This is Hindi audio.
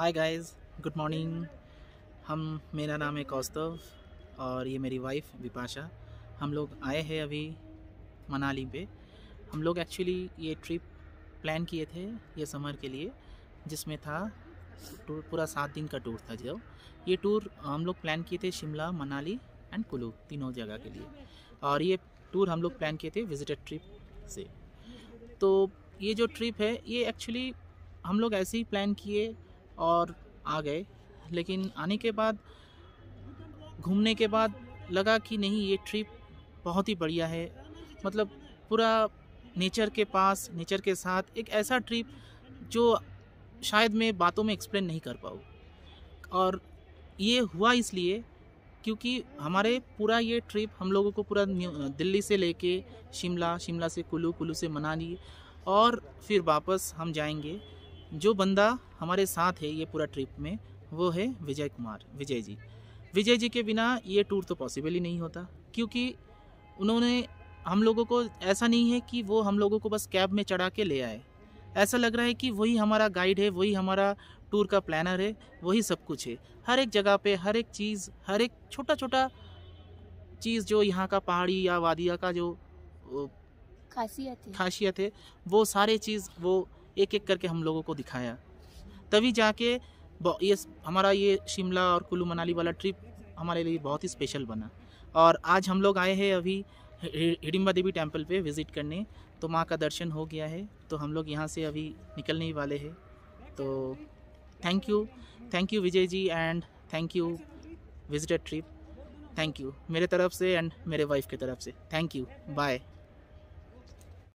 हाय गाइस गुड मॉर्निंग हम मेरा नाम है कौस्तव और ये मेरी वाइफ विपाशा हम लोग आए हैं अभी मनाली पे हम लोग एक्चुअली ये ट्रिप प्लान किए थे ये समर के लिए जिसमें था टूर पूरा सात दिन का टूर था जो ये टूर हम लोग प्लान किए थे शिमला मनाली एंड कुल्लू तीनों जगह के लिए और ये टूर हम लोग प्लान किए थे विजिटर ट्रिप से तो ये जो ट्रिप है ये एक्चुअली हम लोग ऐसे ही प्लान किए और आ गए लेकिन आने के बाद घूमने के बाद लगा कि नहीं ये ट्रिप बहुत ही बढ़िया है मतलब पूरा नेचर के पास नेचर के साथ एक ऐसा ट्रिप जो शायद मैं बातों में एक्सप्लेन नहीं कर पाऊँ और ये हुआ इसलिए क्योंकि हमारे पूरा ये ट्रिप हम लोगों को पूरा दिल्ली से लेके शिमला शिमला से कुल्लू कुल्लू से मनाली और फिर वापस हम जाएंगे जो बंदा हमारे साथ है ये पूरा ट्रिप में वो है विजय कुमार विजय जी विजय जी के बिना ये टूर तो पॉसिबल ही नहीं होता क्योंकि उन्होंने हम लोगों को ऐसा नहीं है कि वो हम लोगों को बस कैब में चढ़ा के ले आए ऐसा लग रहा है कि वही हमारा गाइड है वही हमारा टूर का प्लानर है वही सब कुछ है हर एक जगह पे हर एक चीज़ हर एक छोटा छोटा चीज़ जो यहाँ का पहाड़ी या वादिया का जो खासियत है खासियत है वो सारे चीज़ वो एक एक करके हम लोगों को दिखाया तभी जाके ये हमारा ये शिमला और कुल्लू मनाली वाला ट्रिप हमारे लिए बहुत ही स्पेशल बना और आज हम लोग आए हैं अभी हिडिम्बा देवी टेम्पल पे विज़िट करने तो माँ का दर्शन हो गया है तो हम लोग यहाँ से अभी निकलने ही वाले हैं तो thank you thank you Vijay ji and thank you visitor trip thank you मेरे तरफ से एंड मेरे वाइफ की तरफ से थैंक यू बाय